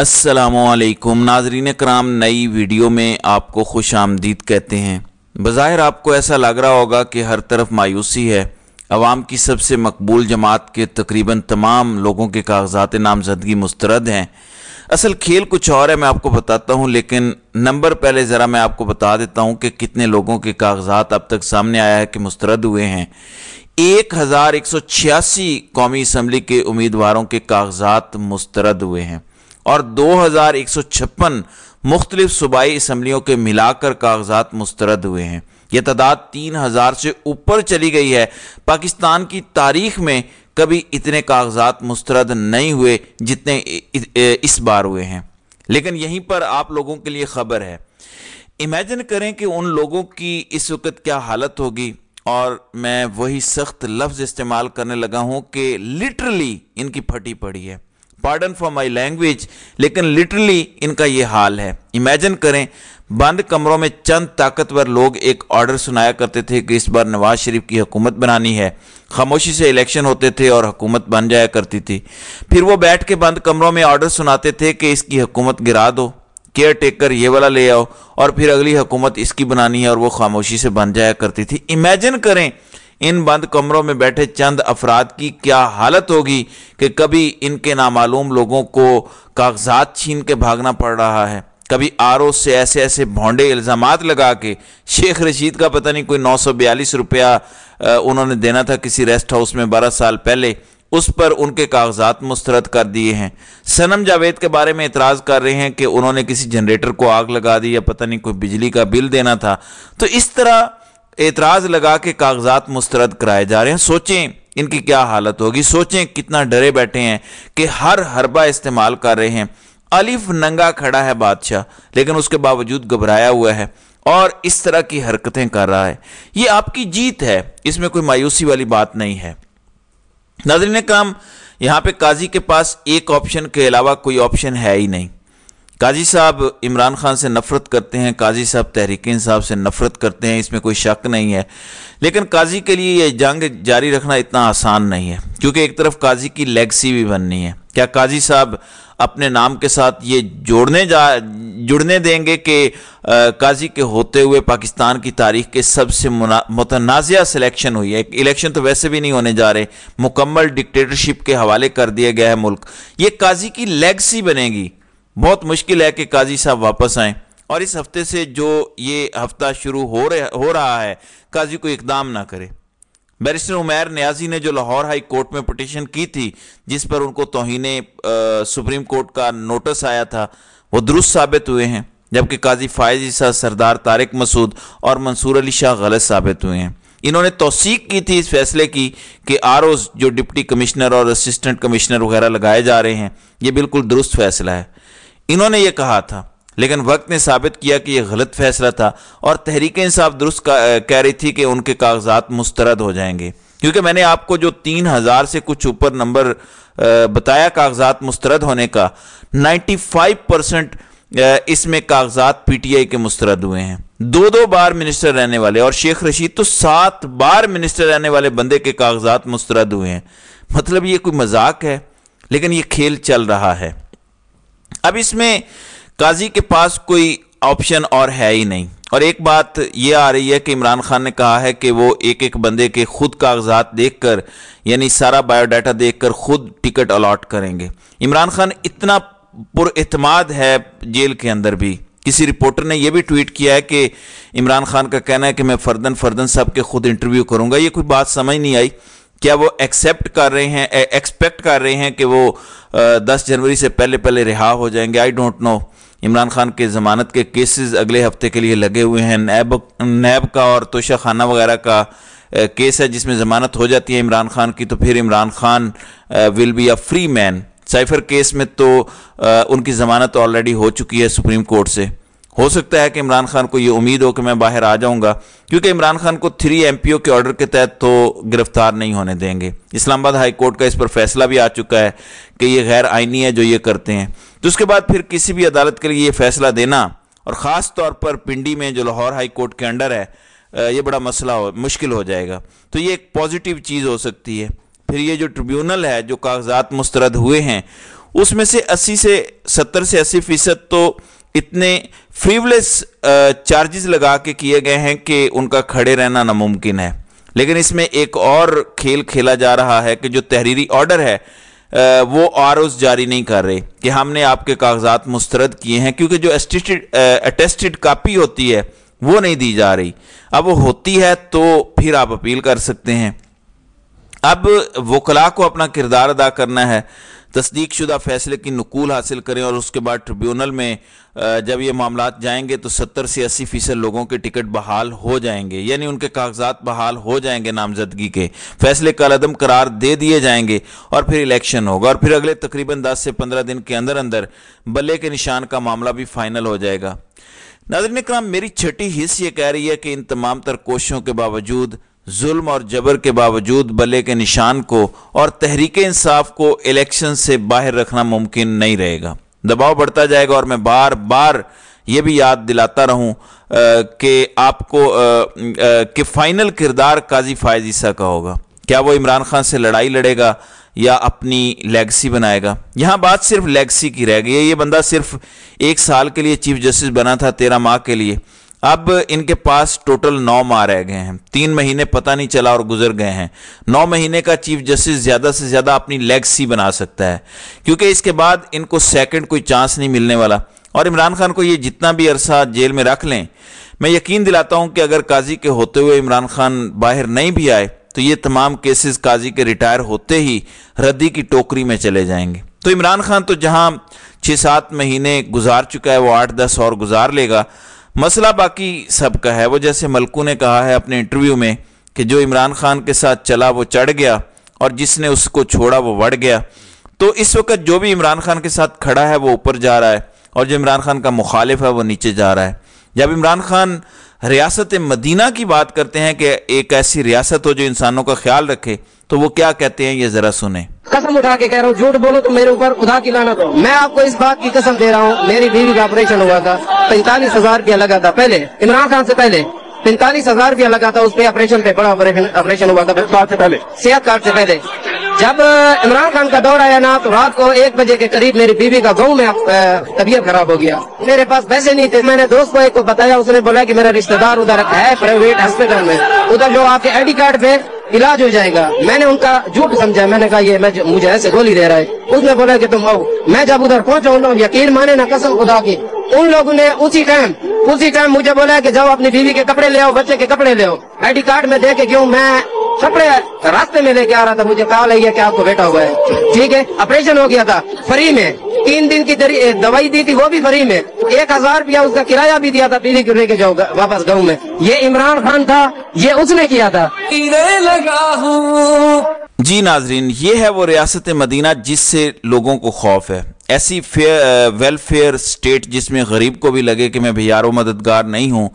असलकुम नाजरीन कराम नई वीडियो में आपको खुश आमदीद कहते हैं बज़ाहिर आपको ऐसा लग रहा होगा कि हर तरफ मायूसी है आवाम की सबसे मकबूल जमात के तकरीबन तमाम लोगों के कागजात नामजदगी मुस्तरद हैं असल खेल कुछ और है मैं आपको बताता हूँ लेकिन नंबर पहले ज़रा मैं आपको बता देता हूँ कि कितने लोगों के कागजात अब तक सामने आया है कि मुस्तरद हुए हैं एक हज़ार एक सौ छियासी कौमी इसम्बली के उम्मीदवारों के कागजात मुस्तरद हुए हैं और दो हज़ार एक सौ छप्पन मुख्तलिफ सूबाई इसम्बलियों के मिलाकर कागजात मुस्तरद हुए हैं यह तादाद तीन हज़ार से ऊपर चली गई है पाकिस्तान की तारीख में कभी इतने कागजात मुस्तरद नहीं हुए जितने इस बार हुए हैं लेकिन यहीं पर आप लोगों के लिए खबर है इमेजिन करें कि उन लोगों की इस वक्त क्या हालत होगी और मैं वही सख्त लफ्ज़ इस्तेमाल करने लगा हूं कि लिटरली इनकी फटी पड़ी है पार्डन फॉर माई लैंग्वेज लेकिन लिटरली इनका ये हाल है इमेजिन करें बंद कमरों में चंद ताकतवर लोग एक ऑर्डर सुनाया करते थे कि इस बार नवाज शरीफ की हुकूमत बनानी है खामोशी से इलेक्शन होते थे और हुकूमत बन जाया करती थी फिर वो बैठ के बंद कमरों में ऑर्डर सुनाते थे कि इसकी हुकूमत गिरा दो केयर टेकर ये वाला ले आओ और फिर अगली हुकूमत इसकी बनानी है और वो खामोशी से बन जाया करती थी इमेजिन करें इन बंद कमरों में बैठे चंद अफराद की क्या हालत होगी कि कभी इनके नामालूम लोगों को कागजात छीन के भागना पड़ रहा है कभी आर से ऐसे ऐसे भोंडे इल्ज़ाम लगा के शेख रशीद का पता नहीं कोई नौ सौ बयालीस रुपया उन्होंने देना था किसी रेस्ट हाउस में बारह साल पहले उस पर उनके कागजात मुस्तरद कर दिए हैं सनम जावेद के बारे में इतराज़ कर रहे हैं कि उन्होंने किसी जनरेटर को आग लगा दी या पता नहीं कोई बिजली का बिल देना था तो इस तरह एतराज लगा के कागजात मुस्तरद कराए जा रहे हैं सोचें इनकी क्या हालत होगी सोचें कितना डरे बैठे हैं कि हर हरबा इस्तेमाल कर रहे हैं अलिफ नंगा खड़ा है बादशाह लेकिन उसके बावजूद घबराया हुआ है और इस तरह की हरकतें कर रहा है ये आपकी जीत है इसमें कोई मायूसी वाली बात नहीं है ने काम यहाँ पे काजी के पास एक ऑप्शन के अलावा कोई ऑप्शन है ही नहीं काजी साहब इमरान खान से नफरत करते हैं काजी साहब तहरीक इंसाफ से नफरत करते हैं इसमें कोई शक नहीं है लेकिन काजी के लिए ये जंग जारी रखना इतना आसान नहीं है क्योंकि एक तरफ काजी की लेगसी भी बननी है क्या काजी साहब अपने नाम के साथ ये जोड़ने जा जुड़ने देंगे कि काजी के होते हुए पाकिस्तान की तारीख के सबसे मुतनाज़ सिलेक्शन हुई है इलेक्शन तो वैसे भी नहीं होने जा रहे मुकम्मल डिक्टेटरशिप के हवाले कर दिया गया है मुल्क ये काजी की लेगसी बनेगी बहुत मुश्किल है कि काजी साहब वापस आए और इस हफ्ते से जो ये हफ्ता शुरू हो रहा हो रहा है काजी कोई इकदाम ना करे बैरिस्टर उमैर न्याजी ने जो लाहौर हाई कोर्ट में पटिशन की थी जिस पर उनको तोहिने सुप्रीम कोर्ट का नोटिस आया था वो दुरुस्त साबित हुए हैं जबकि काजी फायज ईसा सरदार तारिक मसूद और मंसूर अली शाह गलत साबित हुए हैं इन्होंने तोसीक की थी इस फैसले की कि आर जो डिप्टी कमिश्नर और असिस्टेंट कमिश्नर वगैरह लगाए जा रहे हैं ये बिल्कुल दुरुस्त फैसला है इन्होंने ये कहा था लेकिन वक्त ने साबित किया कि यह गलत फैसला था और तहरीक इंसाफ दुरुस्त कह रही थी कि उनके कागजात मुस्तरद हो जाएंगे क्योंकि मैंने आपको जो तीन हज़ार से कुछ ऊपर नंबर बताया कागजात मुस्तरद होने का नाइन्टी फाइव परसेंट इसमें कागजात पीटीआई के मुस्तरद हुए हैं दो दो बार मिनिस्टर रहने वाले और शेख रशीद तो सात बार मिनिस्टर रहने वाले बंदे के कागजात मुस्तरद हुए हैं मतलब ये कोई मजाक है लेकिन ये खेल चल रहा है अब इसमें काजी के पास कोई ऑप्शन और है ही नहीं और एक बात यह आ रही है कि इमरान खान ने कहा है कि वो एक एक बंदे के खुद कागजात देखकर यानी सारा बायोडाटा देखकर खुद टिकट अलाट करेंगे इमरान खान इतना पुरमाद है जेल के अंदर भी किसी रिपोर्टर ने यह भी ट्वीट किया है कि इमरान खान का कहना है कि मैं फर्दन फर्दन साहब के खुद इंटरव्यू करूंगा ये कोई बात समझ नहीं आई क्या वो एक्सेप्ट कर रहे हैं एक्सपेक्ट कर रहे हैं कि वो दस जनवरी से पहले पहले रिहा हो जाएंगे I don't know Imran Khan के ज़मानत के केसेस अगले हफ्ते के लिए लगे हुए हैं नैब नैब का और तोशा खाना वगैरह का केस है जिसमें ज़मानत हो जाती है इमरान खान की तो फिर Imran Khan will be a free man cipher case में तो उनकी ज़मानत ऑलरेडी हो चुकी है सुप्रीम कोर्ट से हो सकता है कि इमरान खान को ये उम्मीद हो कि मैं बाहर आ जाऊंगा क्योंकि इमरान खान को थ्री एम के ऑर्डर के तहत तो गिरफ्तार नहीं होने देंगे इस्लामाबाद हाई कोर्ट का इस पर फैसला भी आ चुका है कि ये गैर आइनी है जो ये करते हैं तो उसके बाद फिर किसी भी अदालत के लिए ये फैसला देना और ख़ास तौर पर पिंडी में जो लाहौर हाई कोर्ट के अंडर है ये बड़ा मसला हो मुश्किल हो जाएगा तो ये एक पॉजिटिव चीज़ हो सकती है फिर ये जो ट्रिब्यूनल है जो कागजात मुस्तरद हुए हैं उसमें से अस्सी से सत्तर से अस्सी फ़ीसद तो इतने फ्रीवलेस चार्जेस लगा के किए गए हैं कि उनका खड़े रहना नामुमकिन है लेकिन इसमें एक और खेल खेला जा रहा है कि जो तहरीरी ऑर्डर है वो आर जारी नहीं कर रहे कि हमने आपके कागजात मुस्तरद किए हैं क्योंकि जो अटेस्टेड कापी होती है वो नहीं दी जा रही अब वो होती है तो फिर आप अपील कर सकते हैं अब वकला को अपना किरदार अदा करना है तस्दीक शुदा फैसले की नकूल हासिल करें और उसके बाद ट्रिब्यूनल में जब ये मामला जाएंगे तो 70 से 80 फीसद लोगों के टिकट बहाल हो जाएंगे यानी उनके कागजात बहाल हो जाएंगे नामजदगी के फैसले का लदम करार दे दिए जाएंगे और फिर इलेक्शन होगा और फिर अगले तकरीबन 10 से 15 दिन के अंदर अंदर बल्ले के निशान का मामला भी फाइनल हो जाएगा नाजरन कराम मेरी छठी हिस्स ये कह रही है कि इन तमाम तर कोशिशों के बावजूद जुल्म और जबर के बावजूद बले के निशान को और तहरीक इंसाफ को इलेक्शन से बाहर रखना मुमकिन नहीं रहेगा दबाव बढ़ता जाएगा और मैं बार बार ये भी याद दिलाता रहूं कि आपको कि फाइनल किरदार काजी फायज ईसा का होगा क्या वो इमरान खान से लड़ाई लड़ेगा या अपनी लेगसी बनाएगा यहाँ बात सिर्फ लेगसी की रह गई है ये बंदा सिर्फ एक साल के लिए चीफ जस्टिस बना था तेरह माह के लिए अब इनके पास टोटल नौ माह रह गए हैं तीन महीने पता नहीं चला और गुजर गए हैं नौ महीने का चीफ जस्टिस ज़्यादा से ज़्यादा अपनी लेग्स ही बना सकता है क्योंकि इसके बाद इनको सेकंड कोई चांस नहीं मिलने वाला और इमरान खान को ये जितना भी अरसा जेल में रख लें मैं यकीन दिलाता हूं कि अगर काजी के होते हुए इमरान खान बाहर नहीं भी आए तो ये तमाम केसेस काजी के रिटायर होते ही रद्दी की टोकरी में चले जाएंगे तो इमरान खान तो जहां छह सात महीने गुजार चुका है वो आठ दस और गुजार लेगा मसला बाकी सबका है वो जैसे मलकू ने कहा है अपने इंटरव्यू में कि जो इमरान खान के साथ चला वो चढ़ गया और जिसने उसको छोड़ा वो बढ़ गया तो इस वक्त जो भी इमरान खान के साथ खड़ा है वो ऊपर जा रहा है और जो इमरान खान का मुखालिफ है वो नीचे जा रहा है जब इमरान खान रियासत मदीना की बात करते हैं कि एक ऐसी रियासत हो जो इंसानों का ख्याल रखे तो वो क्या कहते हैं ये जरा सुने कसम उठा के कह रहा हूँ झूठ बोलो तो मेरे ऊपर उधा की लाना तो मैं आपको इस बात की कसम दे रहा हूँ मेरी बीवी का ऑपरेशन हुआ था पैंतालीस हजार रुपया लगा था पहले इमरान खान से पहले पैंतालीस हजार रुपया लगा था उस पर ऑपरेशन पे बड़ा ऑपरेशन हुआ था कार्ड से पहले सेहत कार्ड से पहले जब इमरान खान का दौर आया ना तो रात को एक बजे के करीब मेरी बीवी का गाँव में तबीयत खराब हो गया मेरे पास पैसे नहीं थे मैंने दोस्त को एक को बताया उसने बोला कि मेरा रिश्तेदार उधर है प्राइवेट हॉस्पिटल में उधर जो आपके आईडी कार्ड पे इलाज हो जाएगा मैंने उनका झूठ समझा मैंने कहा ये मैं मुझे ऐसे गोली दे रहा है उसने बोला कि तुम आओ मैं जब उधर पहुंचा उन लोग यकीन माने ना कसम खुदा की उन लोगों ने उसी टाइम उसी टाइम मुझे बोला कि जाओ अपनी बीवी के कपड़े ले आओ बच्चे के कपड़े ले आओ आई कार्ड में दे के क्यों मैं कपड़े रास्ते में लेके आ रहा था मुझे कहा लगे क्या आपको बेटा हुआ है ठीक है ऑपरेशन हो गया था फ्री में तीन दिन की दवाई दी थी वो भी फ्री में एक हजार रुपया उसका किराया भी दिया था पीली गिरने के जाओ वापस गाँव में ये इमरान खान था ये उसने किया था लगा जी नाजरीन ये है वो रियासत मदीना जिससे लोगों को खौफ है ऐसी वेलफेयर स्टेट जिसमें गरीब को भी लगे कि मैं भैयारो मददगार नहीं हूँ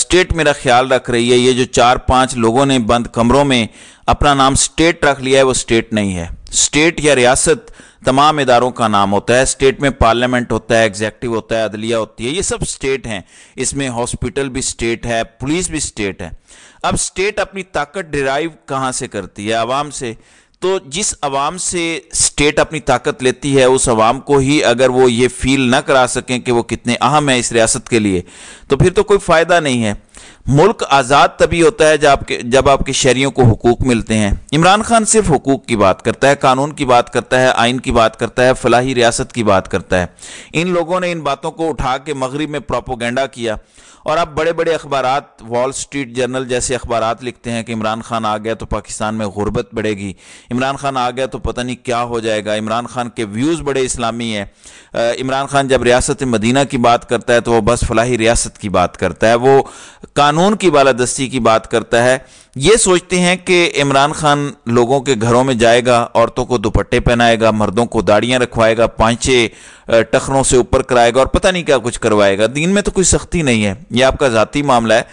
स्टेट मेरा ख्याल रख रही है ये जो चार पांच लोगों ने बंद कमरों में अपना नाम स्टेट रख लिया है वो स्टेट नहीं है स्टेट या रियासत तमाम इदारों का नाम होता है स्टेट में पार्लियामेंट होता है एग्जेक्टिव होता है अदलिया होती है ये सब स्टेट हैं इसमें हॉस्पिटल भी स्टेट है पुलिस भी स्टेट है अब स्टेट अपनी ताकत डिराइव कहाँ से करती है आवाम से तो जिस आवाम से स्टेट अपनी ताकत लेती है उस आवाम को ही अगर वो ये फील ना करा सकें कि वो कितने अहम है इस रियासत के लिए तो फिर तो कोई फ़ायदा नहीं है मुल्क आज़ाद तभी होता है जब आपके जब आपके शहरियों को हकूक़ मिलते हैं इमरान खान सिर्फ हकूक़ की बात करता है कानून की बात करता है आइन की बात करता है फलाही रियासत की बात करता है इन लोगों ने इन बातों को उठा के मगरब में प्रोपोगेंडा किया और अब बड़े बड़े अखबार वॉल स्ट्रीट जर्नल जैसे अखबार लिखते हैं कि इमरान खान आ गया तो पाकिस्तान में गुर्बत बढ़ेगी इमरान खान आ गया तो पता नहीं क्या हो जाएगा इमरान खान के व्यूज़ बड़े इस्लामी हैं इमरान खान जब रियासत मदीना की बात करता है तो वह बस फलाही रियासत की बात करता है वो कानून की बालादस्ती की बात करता है ये सोचते हैं कि इमरान खान लोगों के घरों में जाएगा औरतों को दुपट्टे पहनाएगा मर्दों को दाढ़ियाँ रखवाएगा पाँचे टखनों से ऊपर कराएगा और पता नहीं क्या कुछ करवाएगा दीन में तो कोई सख्ती नहीं है यह आपका ज़ाती मामला है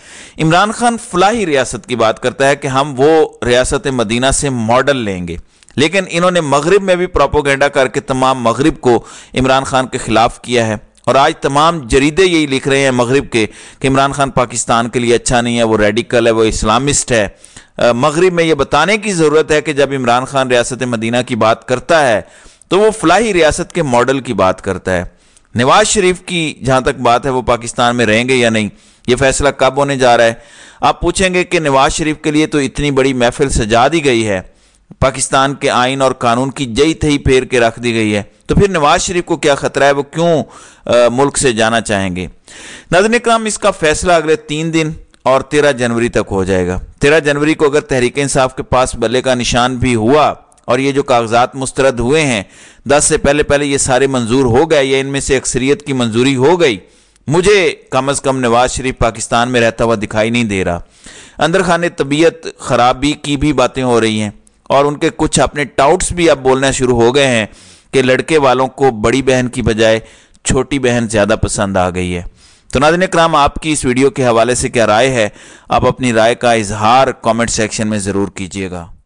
इमरान खान फलाही रियासत की बात करता है कि हम वो रियासत मदीना से मॉडल लेंगे लेकिन इन्होंने मगरब में भी प्रोपोगेंडा करके तमाम मगरब को इमरान खान के खिलाफ किया है और आज तमाम जरीदे यही लिख रहे हैं मगरब के कि इमरान खान पाकिस्तान के लिए अच्छा नहीं है वो रेडिकल है वो इस्लामिस्ट है मगरब में ये बताने की ज़रूरत है कि जब इमरान खान रियासत मदीना की बात करता है तो वो फलाही रियासत के मॉडल की बात करता है नवाज शरीफ की जहाँ तक बात है वो पाकिस्तान में रहेंगे या नहीं ये फैसला कब होने जा रहा है आप पूछेंगे कि नवाज शरीफ के लिए तो इतनी बड़ी महफिल सजा दी गई है पाकिस्तान के आइन और कानून की जई थी फेर के रख दी गई है तो फिर नवाज शरीफ को क्या खतरा है वो क्यों आ, मुल्क से जाना चाहेंगे नजर कराम इसका फैसला अगले तीन दिन और तेरह जनवरी तक हो जाएगा तेरह जनवरी को अगर तहरीक इंसाफ के पास बल्ले का निशान भी हुआ और ये जो कागजात मुस्तरद हुए हैं दस से पहले पहले ये सारे मंजूर हो गए या इनमें से अक्सरियत की मंजूरी हो गई मुझे कम अज़ कम नवाज शरीफ पाकिस्तान में रहता हुआ दिखाई नहीं दे रहा अंदर खान तबीयत खराबी की भी बातें हो रही हैं और उनके कुछ अपने टाउट्स भी अब बोलना शुरू हो गए हैं कि लड़के वालों को बड़ी बहन की बजाय छोटी बहन ज़्यादा पसंद आ गई है तो नादिन कराम आपकी इस वीडियो के हवाले से क्या राय है आप अपनी राय का इजहार कमेंट सेक्शन में ज़रूर कीजिएगा